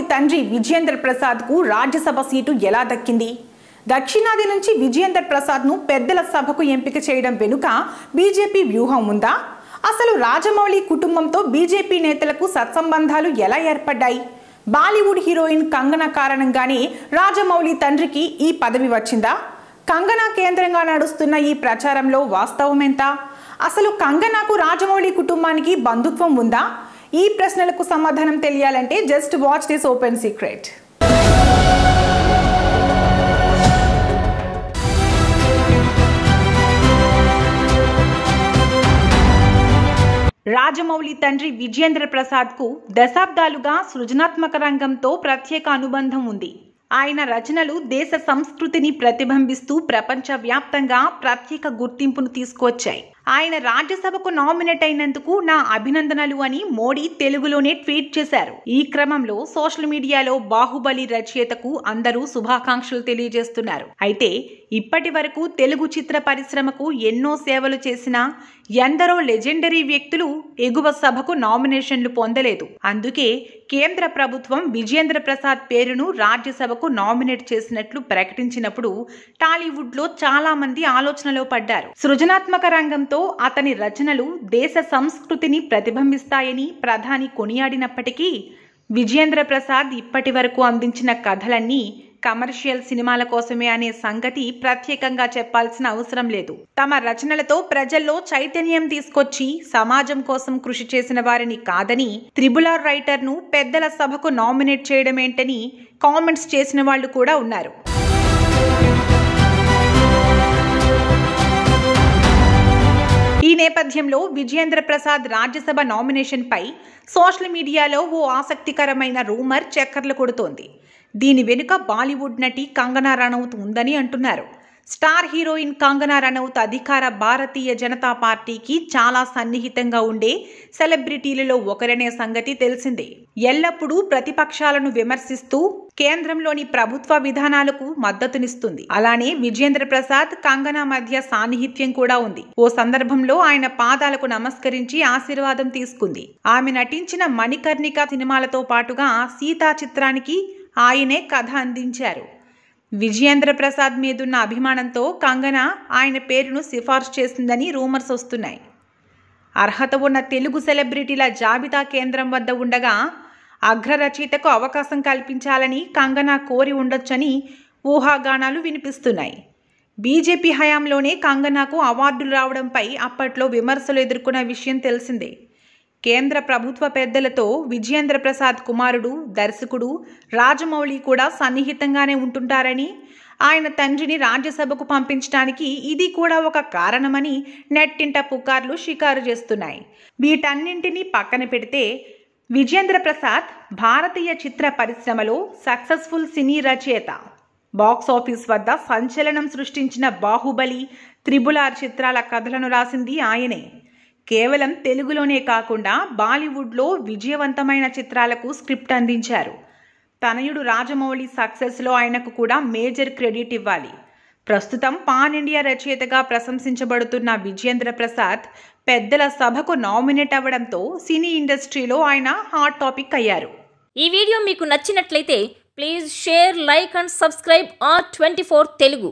రాహుల్ తండ్రి విజయేంద్ర ప్రసాద్కు రాజ్యసభ సీటు ఎలా దక్కింది దక్షిణాది నుంచి విజయేందర్ ప్రసాద్ను పెద్దల సభకు ఎంపిక చేయడం వెనుక బీజేపీ వ్యూహం ఉందా అసలు రాజమౌళి కుటుంబంతో బీజేపీ నేతలకు సత్సంబంధాలు ఎలా ఏర్పడ్డాయి బాలీవుడ్ హీరోయిన్ కంగన కారణంగానే రాజమౌళి తండ్రికి ఈ పదవి వచ్చిందా కంగన కేంద్రంగా నడుస్తున్న ఈ ప్రచారంలో వాస్తవం ఎంత అసలు కంగనాకు రాజమౌళి కుటుంబానికి బంధుత్వం ఉందా ఈ ప్రశ్నలకు సమాధానం తెలియాలంటే just watch this open secret Rajamouli తండ్రి విజయేంద్ర ప్రసాద్కు దశాబ్దాలుగా సృజనాత్మక రంగంతో ప్రత్యేక అనుబంధం ఉంది ఆయన రచనలు దేశ సంస్కృతిని ప్రతిబింబిస్తూ ప్రపంచవ్యాప్తంగా ప్రత్యేక గుర్తింపును తీసుకొచ్చాయి ఆయన రాజ్యసభకు నామినేట్ అయినందుకు నా అభినందనలు అని మోడీ తెలుగులోనే ట్వీట్ చేశారు ఈ క్రమంలో సోషల్ మీడియాలో బాహుబలి రచయితకు అందరూ శుభాకాంక్షలు తెలియజేస్తున్నారు అయితే ఇప్పటి వరకు తెలుగు చిత్ర పరిశ్రమకు ఎన్నో సేవలు చేసిన ఎందరో లెజెండరీ వ్యక్తులు ఎగువ సభకు నామినేషన్లు పొందలేదు అందుకే కేంద్ర ప్రభుత్వం విజేంద్ర ప్రసాద్ పేరును రాజ్యసభకు నామినేట్ చేసినట్లు ప్రకటించినప్పుడు టాలీవుడ్లో చాలా మంది ఆలోచనలో పడ్డారు సృజనాత్మక రంగంతో ఎంతో అతని రచనలు దేశ సంస్కృతిని ప్రతిబింబిస్తాయని ప్రధాని కొనియాడినప్పటికీ విజయేంద్ర ప్రసాద్ ఇప్పటి వరకు అందించిన కథలన్నీ కమర్షియల్ సినిమాల కోసమే అనే సంగతి ప్రత్యేకంగా చెప్పాల్సిన అవసరం లేదు తమ రచనలతో ప్రజల్లో చైతన్యం తీసుకొచ్చి సమాజం కోసం కృషి చేసిన వారిని కాదని త్రిబులార్ రైటర్ను పెద్దల సభకు నామినేట్ చేయడమేంటని కామెంట్స్ చేసిన వాళ్ళు కూడా ఉన్నారు ఈ నేపథ్యంలో విజయేంద్ర ప్రసాద్ రాజ్యసభ నామినేషన్పై సోషల్ మీడియాలో ఓ ఆసక్తికరమైన రూమర్ చక్కర్లు కొడుతోంది దీని వెనుక బాలీవుడ్ నటి కంగనా రనౌత్ ఉందని అంటున్నారు స్టార్ హీరోయిన్ కంగనా రనౌత్ అధికార భారతీయ జనతా పార్టీకి చాలా సన్నిహితంగా ఉండే సెలబ్రిటీలలో ఒకరనే సంగతి తెలిసిందే ఎల్లప్పుడూ ప్రతిపక్షాలను విమర్శిస్తూ కేంద్రంలోని ప్రభుత్వ విధానాలకు మద్దతునిస్తుంది అలానే విజేంద్ర ప్రసాద్ కంగనా మధ్య సాన్నిహిత్యం కూడా ఉంది ఓ సందర్భంలో ఆయన పాదాలకు నమస్కరించి ఆశీర్వాదం తీసుకుంది ఆమె నటించిన మణికర్ణిక సినిమాలతో పాటుగా సీతా చిత్రానికి ఆయనే కథ అందించారు విజయేంద్ర ప్రసాద్ మీదున్న అభిమానంతో కంగనా ఆయన పేరును సిఫార్సు చేసిందని రూమర్స్ వస్తున్నాయి అర్హత ఉన్న తెలుగు సెలబ్రిటీల జాబితా కేంద్రం వద్ద ఉండగా అగ్రరచయితకు అవకాశం కల్పించాలని కంగనా కోరి ఉండొచ్చని ఊహాగానాలు వినిపిస్తున్నాయి బీజేపీ హయాంలోనే కంగనాకు అవార్డులు రావడంపై అప్పట్లో విమర్శలు ఎదుర్కొన్న విషయం తెలిసిందే కేంద్ర ప్రభుత్వ పెద్దలతో విజయేంద్ర ప్రసాద్ కుమారుడు దర్శకుడు రాజమౌళి కూడా సన్నిహితంగానే ఉంటుంటారని ఆయన తండ్రిని రాజ్యసభకు పంపించడానికి ఇది కూడా ఒక కారణమని నెట్టింట పుకార్లు షికారు చేస్తున్నాయి వీటన్నింటినీ పక్కన పెడితే విజేంద్ర ప్రసాద్ భారతీయ చిత్ర పరిశ్రమలో సక్సెస్ఫుల్ సినీ రచయిత బాక్స్ ఆఫీస్ వద్ద సంచలనం సృష్టించిన బాహుబలి త్రిబులార్ చిత్రాల కథలను రాసింది ఆయనే కేవలం తెలుగులోనే కాకుండా బాలీవుడ్లో విజయవంతమైన చిత్రాలకు స్క్రిప్ట్ అందించారు తనయుడు రాజమౌళి సక్సెస్లో ఆయనకు కూడా మేజర్ క్రెడిట్ ఇవ్వాలి ప్రస్తుతం పాన్ ఇండియా రచయితగా ప్రశంసించబడుతున్న విజయేంద్ర ప్రసాద్ పెద్దల సభకు నామినేట్ అవ్వడంతో సినీ ఇండస్ట్రీలో ఆయన హాట్ టాపిక్ అయ్యారు ఈ వీడియో మీకు నచ్చినట్లయితే please share like and subscribe R twenty four Telugu